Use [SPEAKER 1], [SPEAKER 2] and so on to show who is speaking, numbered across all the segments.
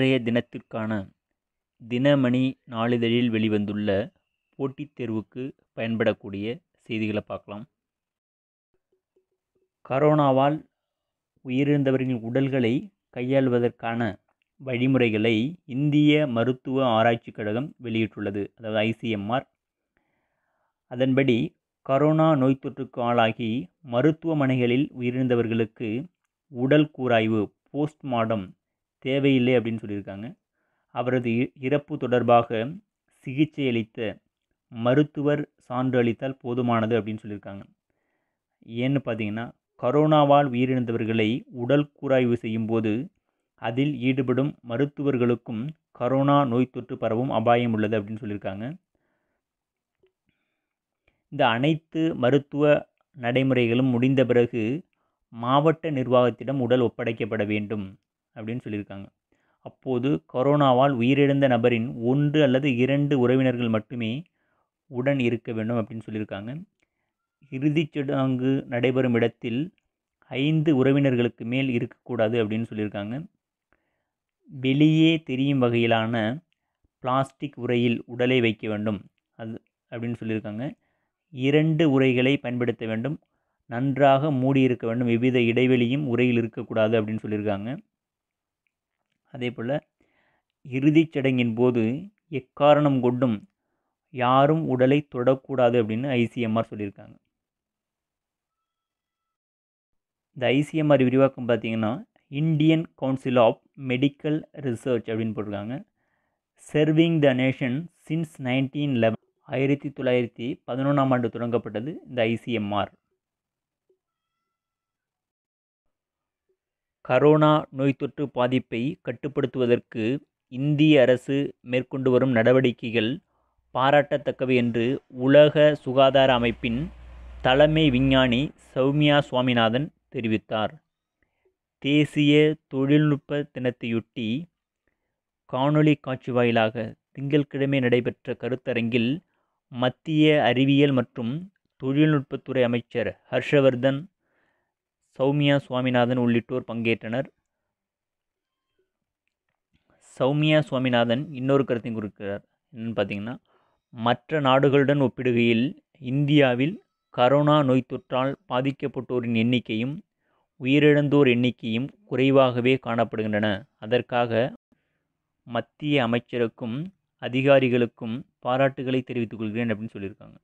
[SPEAKER 1] இன்றைய தினத்திற்கான தினமணி நாளிதழில் வெளிவந்துள்ள போட்டித் தேர்வுக்கு பயன்படக்கூடிய செய்திகளை பார்க்கலாம் கரோனாவால் உயிரிழந்தவர்களின் உடல்களை கையாள்வதற்கான வழிமுறைகளை இந்திய மருத்துவ ஆராய்ச்சிக் கழகம் வெளியிட்டுள்ளது அதாவது ஐசிஎம்ஆர் அதன்படி கரோனா நோய் தொற்றுக்கு ஆளாகி மருத்துவமனைகளில் உயிரிழந்தவர்களுக்கு உடல் கூராய்வு போஸ்ட்மார்டம் தேவையில்லை அப்படின்னு சொல்லியிருக்காங்க அவரது இறப்பு தொடர்பாக சிகிச்சை அளித்த மருத்துவர் சான்று அளித்தால் போதுமானது அப்படின்னு சொல்லியிருக்காங்க ஏன்னு பார்த்தீங்கன்னா கரோனாவால் உயிரிழந்தவர்களை உடல் கூராய்வு செய்யும் போது அதில் ஈடுபடும் மருத்துவர்களுக்கும் கரோனா நோய் தொற்று பரவும் அபாயம் உள்ளது அப்படின்னு சொல்லியிருக்காங்க இந்த அனைத்து மருத்துவ நடைமுறைகளும் முடிந்த பிறகு மாவட்ட நிர்வாகத்திடம் உடல் ஒப்படைக்கப்பட வேண்டும் அப்படின்னு சொல்லியிருக்காங்க அப்போது கொரோனாவால் உயிரிழந்த நபரின் ஒன்று அல்லது இரண்டு உறவினர்கள் மட்டுமே உடன் இருக்க வேண்டும் அப்படின்னு சொல்லியிருக்காங்க இறுதிச் சடங்கு நடைபெறும் இடத்தில் ஐந்து உறவினர்களுக்கு மேல் இருக்கக்கூடாது அப்படின்னு சொல்லியிருக்காங்க வெளியே தெரியும் வகையிலான பிளாஸ்டிக் உரையில் உடலை வைக்க வேண்டும் அது அப்படின்னு சொல்லியிருக்காங்க இரண்டு உரைகளை பயன்படுத்த வேண்டும் நன்றாக மூடியிருக்க வேண்டும் எவ்வித இடைவெளியும் உரையில் இருக்கக்கூடாது அப்படின்னு சொல்லியிருக்காங்க அதே போல் இறுதிச் சடங்கின் போது எக்காரணம் கொண்டும் யாரும் உடலை தொடக்கூடாது அப்படின்னு ஐசிஎம்ஆர் சொல்லியிருக்காங்க இந்த ஐசிஎம்ஆர் விரிவாக்கம் பார்த்திங்கன்னா Indian Council of Medical Research அப்படின்னு போட்டிருக்காங்க serving the nation since nineteen eleven ஆயிரத்தி தொள்ளாயிரத்தி பதினொன்றாம் ஆண்டு தொடங்கப்பட்டது இந்த ஐசிஎம்ஆர் கரோனா நோய்த்தொற்று பாதிப்பை கட்டுப்படுத்துவதற்கு இந்திய அரசு மேற்கொண்டு வரும் நடவடிக்கைகள் பாராட்டத்தக்கவை என்று உலக சுகாதார அமைப்பின் தலைமை விஞ்ஞானி சௌமியா சுவாமிநாதன் தெரிவித்தார் தேசிய தொழில்நுட்ப தினத்தையொட்டி காணொளி காட்சி வாயிலாக திங்கட்கிழமை நடைபெற்ற கருத்தரங்கில் மத்திய அறிவியல் மற்றும் தொழில்நுட்பத்துறை அமைச்சர் ஹர்ஷவர்தன் சௌமியா சுவாமிநாதன் உள்ளிட்டோர் பங்கேற்றனர் சௌமியா சுவாமிநாதன் இன்னொரு கருத்தையும் குறிக்கிறார் என்னென்னு பார்த்தீங்கன்னா மற்ற நாடுகளுடன் ஒப்பிடுகையில் இந்தியாவில் கரோனா நோய் தொற்றால் பாதிக்கப்பட்டோரின் எண்ணிக்கையும் உயிரிழந்தோர் எண்ணிக்கையும் குறைவாகவே காணப்படுகின்றன அதற்காக மத்திய அமைச்சருக்கும் அதிகாரிகளுக்கும் பாராட்டுகளை தெரிவித்துக் கொள்கிறேன் அப்படின்னு சொல்லியிருக்காங்க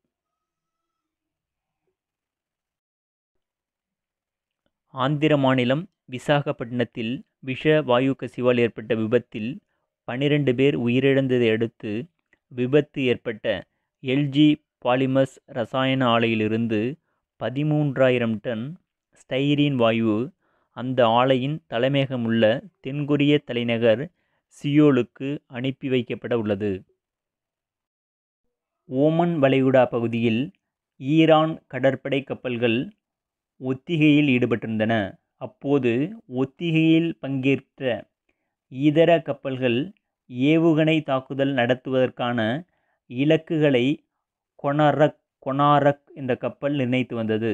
[SPEAKER 1] ஆந்திர மாநிலம் விசாகப்பட்டினத்தில் விஷ வாயு கசிவால் ஏற்பட்ட விபத்தில் பன்னிரண்டு பேர் உயிரிழந்ததை அடுத்து விபத்து ஏற்பட்ட எல்ஜி பாலிமர்ஸ் ரசாயன ஆலையிலிருந்து பதிமூன்றாயிரம் டன் ஸ்டைரீன் வாயு அந்த ஆலையின் தலைமையகம் உள்ள தென்கொரிய தலைநகர் சியோலுக்கு அனுப்பி வைக்கப்பட உள்ளது ஓமன் வளைகுடா பகுதியில் ஈரான் கடற்படை கப்பல்கள் ஒத்திகையில் ஈடுபட்டிருந்தன அப்போது ஒத்திகையில் பங்கேற்ற இதர கப்பல்கள் ஏவுகணை தாக்குதல் நடத்துவதற்கான இலக்குகளை கொனரக் கொனாரக் என்ற கப்பல் நிர்ணயித்து வந்தது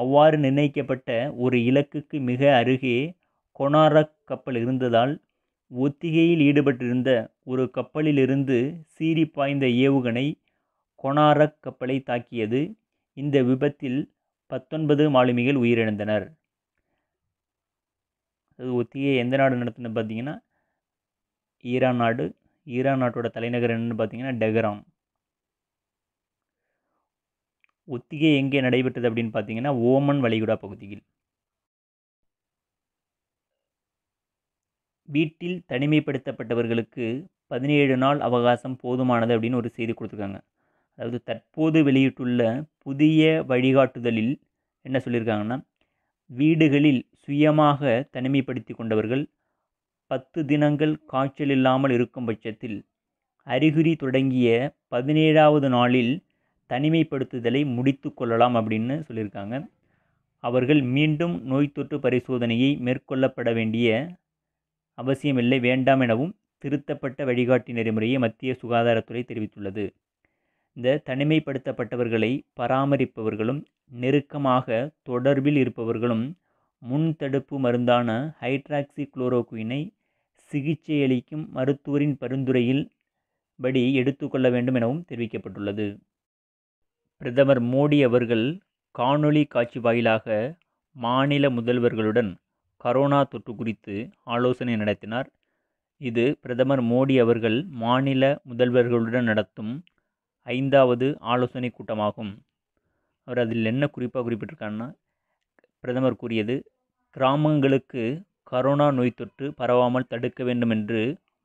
[SPEAKER 1] அவ்வாறு நிர்ணயிக்கப்பட்ட ஒரு இலக்குக்கு மிக அருகே கொனாரக் கப்பல் இருந்ததால் ஒத்திகையில் ஈடுபட்டிருந்த ஒரு கப்பலிலிருந்து சீறி பாய்ந்த ஏவுகணை கொனாரக் கப்பலை தாக்கியது இந்த விபத்தில் பத்தொன்பது மாலுமிகள் உயிரிழந்தனர் அது ஒத்தியை எந்த நாடு நடத்தினு பார்த்தீங்கன்னா ஈரான் நாடு ஈரான் நாட்டோட தலைநகர் என்னன்னு பார்த்தீங்கன்னா டெகராம் ஒத்திகை எங்கே நடைபெற்றது அப்படின்னு பார்த்தீங்கன்னா ஓமன் வளைகுடா பகுதியில் வீட்டில் தனிமைப்படுத்தப்பட்டவர்களுக்கு பதினேழு நாள் அவகாசம் போதுமானது அப்படின்னு ஒரு செய்தி கொடுத்துருக்காங்க அதாவது தற்போது வெளியிட்டுள்ள புதிய வழிகாட்டுதலில் என்ன சொல்லியிருக்காங்கன்னா வீடுகளில் சுயமாக தனிமைப்படுத்தி கொண்டவர்கள் பத்து தினங்கள் காய்ச்சல் இல்லாமல் இருக்கும் பட்சத்தில் அறிகுறி தொடங்கிய பதினேழாவது நாளில் தனிமைப்படுத்துதலை முடித்து கொள்ளலாம் அப்படின்னு சொல்லியிருக்காங்க அவர்கள் மீண்டும் நோய் தொற்று பரிசோதனையை மேற்கொள்ளப்பட வேண்டிய அவசியமில்லை வேண்டாம் எனவும் திருத்தப்பட்ட வழிகாட்டி நெறிமுறையை மத்திய சுகாதாரத்துறை தெரிவித்துள்ளது இந்த தனிமைப்படுத்தப்பட்டவர்களை பராமரிப்பவர்களும் நெருக்கமாக தொடர்பில் இருப்பவர்களும் முன்தடுப்பு மருந்தான ஹைட்ராக்சி குளோரோகுயினை சிகிச்சையளிக்கும் மருத்துவரின் பரிந்துரையில் படி எடுத்துக்கொள்ள வேண்டும் எனவும் தெரிவிக்கப்பட்டுள்ளது பிரதமர் மோடி அவர்கள் காணொளி காட்சி வாயிலாக மாநில முதல்வர்களுடன் கரோனா தொற்று குறித்து ஆலோசனை நடத்தினார் இது பிரதமர் மோடி அவர்கள் மாநில முதல்வர்களுடன் நடத்தும் ஐந்தாவது ஆலோசனை கூட்டமாகும் அவர் அதில் என்ன குறிப்பாக குறிப்பிட்டிருக்காருன்னா பிரதமர் கூறியது கிராமங்களுக்கு கரோனா நோய் தொற்று பரவாமல் தடுக்க வேண்டும் என்று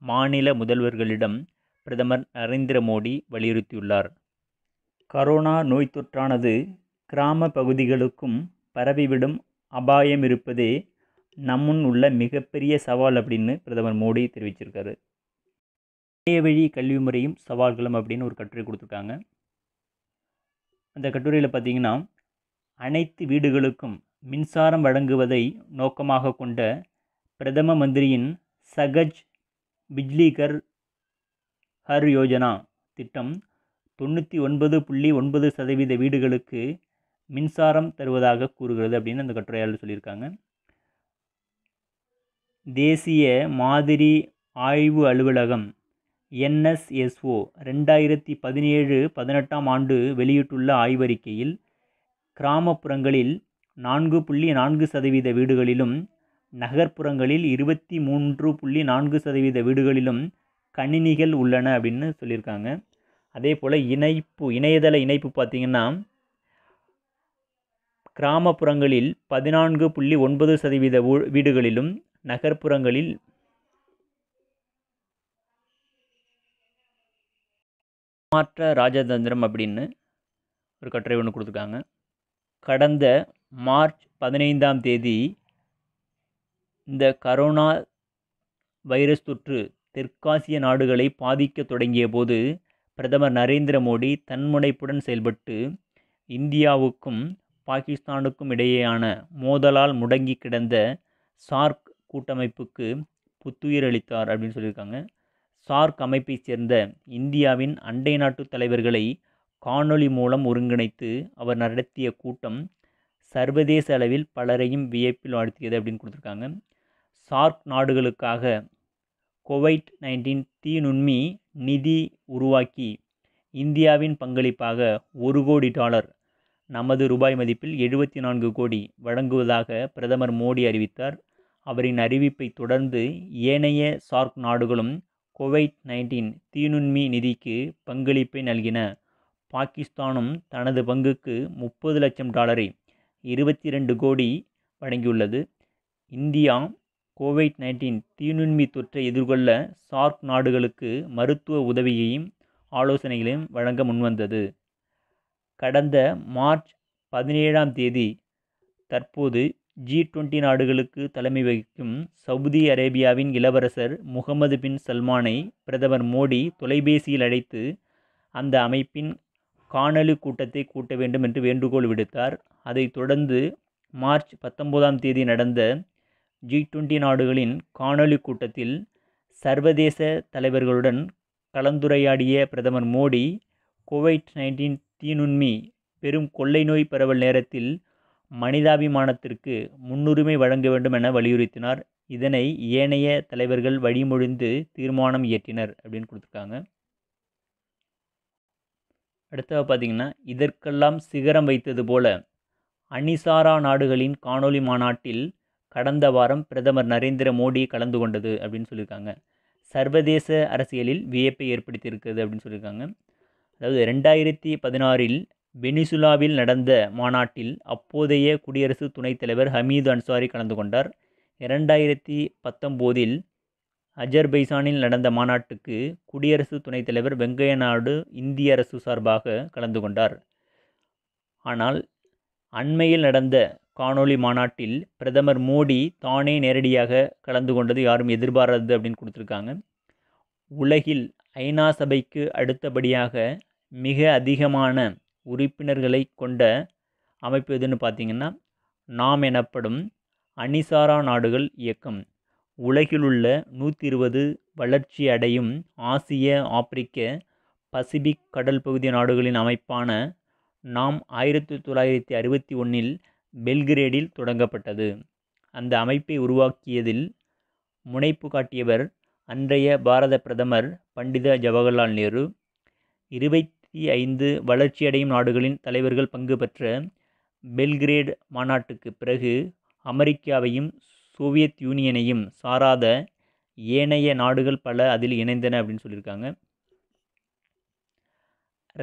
[SPEAKER 1] மாநில முதல்வர்களிடம் பிரதமர் நரேந்திர மோடி வலியுறுத்தியுள்ளார் கரோனா நோய் தொற்றானது கிராம பகுதிகளுக்கும் பரவிவிடும் அபாயம் இருப்பதே நம்முன் உள்ள மிகப்பெரிய சவால் அப்படின்னு பிரதமர் மோடி தெரிவிச்சிருக்காரு வழி கல்வி முறையும் சவால்களும் அப்படின்னு ஒரு கட்டுரை கொடுத்துருக்காங்க அந்த கட்டுரையில் பார்த்தீங்கன்னா அனைத்து வீடுகளுக்கும் மின்சாரம் வழங்குவதை நோக்கமாக கொண்ட பிரதம மந்திரியின் சகஜ் பிஜ்லிகர் ஹர் யோஜனா திட்டம் தொண்ணூற்றி ஒன்பது புள்ளி ஒன்பது சதவீத வீடுகளுக்கு மின்சாரம் தருவதாக கூறுகிறது அப்படின்னு அந்த கட்டுரையாளர் சொல்லியிருக்காங்க தேசிய மாதிரி ஆய்வு அலுவலகம் என்எஸ்எஸ்ஓ ரெண்டாயிரத்தி பதினேழு பதினெட்டாம் ஆண்டு வெளியிட்டுள்ள ஆய்வறிக்கையில் கிராமப்புறங்களில் நான்கு புள்ளி நான்கு சதவீத வீடுகளிலும் நகர்ப்புறங்களில் இருபத்தி மூன்று புள்ளி நான்கு சதவீத வீடுகளிலும் கணினிகள் உள்ளன அப்படின்னு சொல்லியிருக்காங்க அதே போல் இணைப்பு இணையதள இணைப்பு பார்த்திங்கன்னா கிராமப்புறங்களில் பதினான்கு புள்ளி ஒன்பது சதவீத வீடுகளிலும் நகர்ப்புறங்களில் மாற்ற ராஜதந்திரம் அப்படின்னு ஒரு கட்டுரை ஒன்று கொடுத்துருக்காங்க கடந்த மார்ச் பதினைந்தாம் தேதி இந்த கரோனா வைரஸ் தொற்று தெற்காசிய நாடுகளை பாதிக்க தொடங்கிய போது பிரதமர் நரேந்திர மோடி தன்முனைப்புடன் செயல்பட்டு இந்தியாவுக்கும் பாகிஸ்தானுக்கும் இடையேயான மோதலால் முடங்கி கிடந்த சார்க் கூட்டமைப்புக்கு புத்துயிர் அளித்தார் அப்படின்னு சொல்லியிருக்காங்க சார்க் அமைப்பைச் சேர்ந்த இந்தியாவின் அண்டை நாட்டு தலைவர்களை காணொளி மூலம் ஒருங்கிணைத்து அவர் நடத்திய கூட்டம் சர்வதேச அளவில் பலரையும் வியப்பில் வாழ்த்தியது அப்படின்னு கொடுத்துருக்காங்க சார்க் நாடுகளுக்காக கோவைட் நைன்டீன் தீநுண்மி நிதி உருவாக்கி இந்தியாவின் பங்களிப்பாக ஒரு கோடி டாலர் நமது ரூபாய் மதிப்பில் எழுபத்தி நான்கு கோடி வழங்குவதாக பிரதமர் மோடி அறிவித்தார் அவரின் அறிவிப்பை தொடர்ந்து ஏனைய சார்க் நாடுகளும் கொவைட் நைன்டீன் தீநுண்மி நிதிக்கு பங்களிப்பை நல்கின பாகிஸ்தானும் தனது பங்குக்கு முப்பது லட்சம் டாலரை இருபத்தி ரெண்டு கோடி வழங்கியுள்ளது இந்தியா கோவிட் நைன்டீன் தீநுண்மி தொற்றை எதிர்கொள்ள சார்க் நாடுகளுக்கு மருத்துவ உதவியையும் ஆலோசனைகளையும் வழங்க முன்வந்தது கடந்த மார்ச் பதினேழாம் தேதி தற்போது ஜி டுவெண்ட்டி நாடுகளுக்கு தலைமை வகிக்கும் சவுதி அரேபியாவின் இளவரசர் முகமது பின் சல்மானை பிரதமர் மோடி தொலைபேசியில் அழைத்து அந்த அமைப்பின் காணொலி கூட்டத்தை கூட்ட வேண்டும் என்று வேண்டுகோள் விடுத்தார் அதைத் தொடர்ந்து மார்ச் பத்தொன்பதாம் தேதி நடந்த ஜி டுவெண்ட்டி நாடுகளின் காணொலி கூட்டத்தில் சர்வதேச தலைவர்களுடன் கலந்துரையாடிய பிரதமர் மோடி கோவிட் நைன்டீன் தீநுண்மி பெரும் கொள்ளை நோய் பரவல் நேரத்தில் மனிதாபிமானத்திற்கு முன்னுரிமை வழங்க வேண்டும் என வலியுறுத்தினார் இதனை ஏனைய தலைவர்கள் வழிமொழிந்து தீர்மானம் இயற்றினர் அப்படின்னு கொடுத்துருக்காங்க அடுத்தவ பார்த்திங்கன்னா இதற்கெல்லாம் சிகரம் வைத்தது போல அணிசாரா நாடுகளின் காணொலி மாநாட்டில் கடந்த வாரம் பிரதமர் நரேந்திர மோடி கலந்து கொண்டது அப்படின்னு சொல்லியிருக்காங்க சர்வதேச அரசியலில் வியப்பை ஏற்படுத்தியிருக்கிறது அப்படின்னு சொல்லியிருக்காங்க அதாவது ரெண்டாயிரத்தி பதினாறில் வெனிசுலாவில் நடந்த மாநாட்டில் அப்போதைய குடியரசு துணைத் தலைவர் ஹமீது அன்சாரி கலந்து கொண்டார் இரண்டாயிரத்தி பத்தொம்போதில் அஜர்பைசானில் நடந்த மாநாட்டுக்கு குடியரசு துணைத் தலைவர் வெங்கைய நாயுடு இந்திய அரசு சார்பாக கலந்து கொண்டார் ஆனால் அண்மையில் நடந்த காணொளி மாநாட்டில் பிரதமர் மோடி தானே நேரடியாக கலந்து கொண்டது யாரும் எதிர்பாராது அப்படின்னு கொடுத்துருக்காங்க உலகில் ஐநா சபைக்கு அடுத்தபடியாக மிக அதிகமான உறுப்பினர்களை கொண்ட அமைப்பு எதுன்னு பார்த்திங்கன்னா நாம் எனப்படும் அணிசாரா நாடுகள் இயக்கம் உலகிலுள்ள நூற்றி இருபது வளர்ச்சி அடையும் ஆசிய ஆப்பிரிக்க பசிபிக் கடல் பகுதி நாடுகளின் அமைப்பான நாம் ஆயிரத்தி தொள்ளாயிரத்தி அறுபத்தி ஒன்றில் பெல்கிரேடில் தொடங்கப்பட்டது அந்த அமைப்பை உருவாக்கியதில் முனைப்பு காட்டியவர் அன்றைய பாரத பிரதமர் பண்டித ஜவஹர்லால் நேரு இருபத்தி ஐந்து வளர்ச்சியடையும் நாடுகளின் தலைவர்கள் பங்கு பெற்ற பெல்கிரேட் மாநாட்டுக்கு பிறகு அமெரிக்காவையும் சோவியத் யூனியனையும் சாராத ஏனைய நாடுகள் பல அதில் இணைந்தன அப்படின்னு சொல்லியிருக்காங்க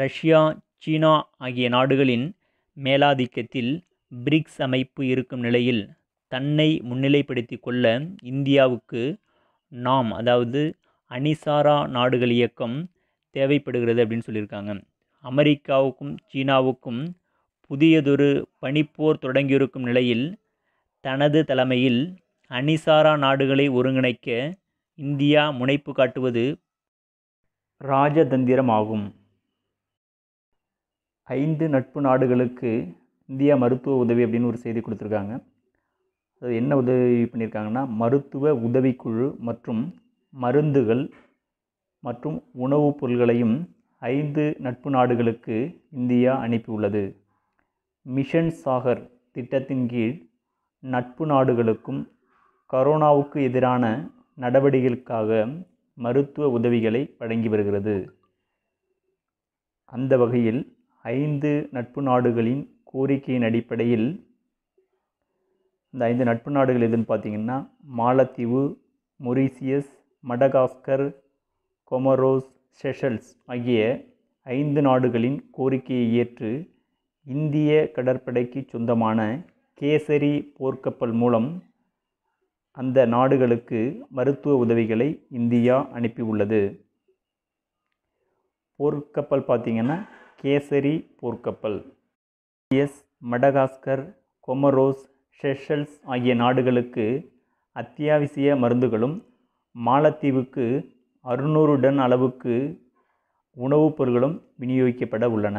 [SPEAKER 1] ரஷ்யா சீனா ஆகிய நாடுகளின் மேலாதிக்கத்தில் பிரிக்ஸ் அமைப்பு இருக்கும் நிலையில் தன்னை முன்னிலைப்படுத்தி கொள்ள இந்தியாவுக்கு நாம் அதாவது அணிசாரா நாடுகள் இயக்கம் தேவைப்படுகிறது அப்படின்னு சொல்லியிருக்காங்க அமெரிக்காவுக்கும் சீனாவுக்கும் புதியதொரு பனிப்போர் தொடங்கியிருக்கும் நிலையில் தனது தலைமையில் அணிசாரா நாடுகளை ஒருங்கிணைக்க இந்தியா முனைப்பு காட்டுவது இராஜதந்திரமாகும் ஐந்து நட்பு நாடுகளுக்கு இந்தியா மருத்துவ உதவி அப்படின்னு ஒரு செய்தி கொடுத்துருக்காங்க அது என்ன உதவி பண்ணியிருக்காங்கன்னா மருத்துவ உதவிக்குழு மற்றும் மருந்துகள் மற்றும் உணவுப் பொருள்களையும் ஐந்து நட்பு நாடுகளுக்கு இந்தியா அனுப்பியுள்ளது மிஷன் சாகர் திட்டத்தின் கீழ் நட்பு நாடுகளுக்கும் கரோனாவுக்கு எதிரான நடவடிக்கைகளுக்காக மருத்துவ உதவிகளை வழங்கி வருகிறது அந்த வகையில் ஐந்து நட்பு நாடுகளின் கோரிக்கையின் அடிப்படையில் இந்த ஐந்து நட்பு நாடுகள் எதுன்னு பார்த்திங்கன்னா மாலத்தீவு மொரீசியஸ் மடகாஸ்கர் கொமரோஸ் செஷல்ஸ் ஆகிய ஐந்து நாடுகளின் கோரிக்கையை ஏற்று இந்திய கடற்படைக்கு சொந்தமான கேசரி போர்க்கப்பல் மூலம் அந்த நாடுகளுக்கு மருத்துவ உதவிகளை இந்தியா அனுப்பியுள்ளது போர்க்கப்பல் பார்த்திங்கன்னா கேசரி போர்க்கப்பல் எஸ் மடகாஸ்கர் கொமரோஸ் ஷெஷல்ஸ் ஆகிய நாடுகளுக்கு அத்தியாவசிய மருந்துகளும் மாலத்தீவுக்கு அறுநூறு டன் அளவுக்கு உணவுப் பொருட்களும் விநியோகிக்கப்பட உள்ளன